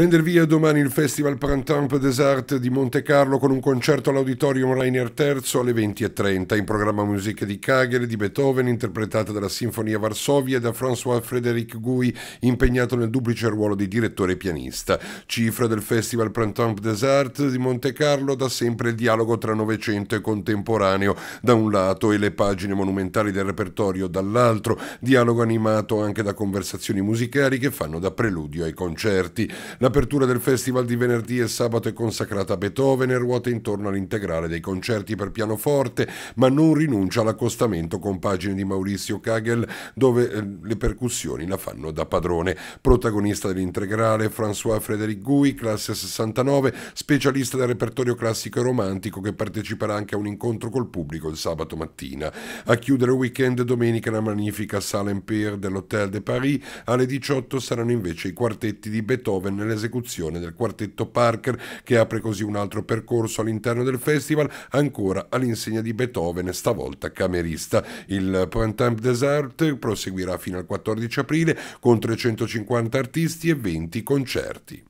Prender via domani il Festival Printemps des Arts di Monte Carlo con un concerto all'Auditorium Rainer III alle 20.30. In programma musiche di Kagel, di Beethoven, interpretata dalla Sinfonia Varsovia e da François Frédéric Gouy, impegnato nel duplice ruolo di direttore pianista. Cifra del Festival Printemps des Arts di Monte Carlo da sempre il dialogo tra Novecento e contemporaneo da un lato e le pagine monumentali del repertorio dall'altro, dialogo animato anche da conversazioni musicali che fanno da preludio ai concerti. La L'apertura del festival di venerdì e sabato è consacrata a Beethoven e ruota intorno all'integrale dei concerti per pianoforte, ma non rinuncia all'accostamento con pagine di Maurizio Kagel dove eh, le percussioni la fanno da padrone. Protagonista dell'integrale François Frédéric Gui, classe 69, specialista del repertorio classico e romantico che parteciperà anche a un incontro col pubblico il sabato mattina. A chiudere il weekend domenica la magnifica Sala Empire dell'Hôtel de Paris, alle 18 saranno invece i quartetti di Beethoven nel l'esecuzione del quartetto Parker, che apre così un altro percorso all'interno del festival, ancora all'insegna di Beethoven, stavolta camerista. Il Pantame Desert proseguirà fino al 14 aprile con 350 artisti e 20 concerti.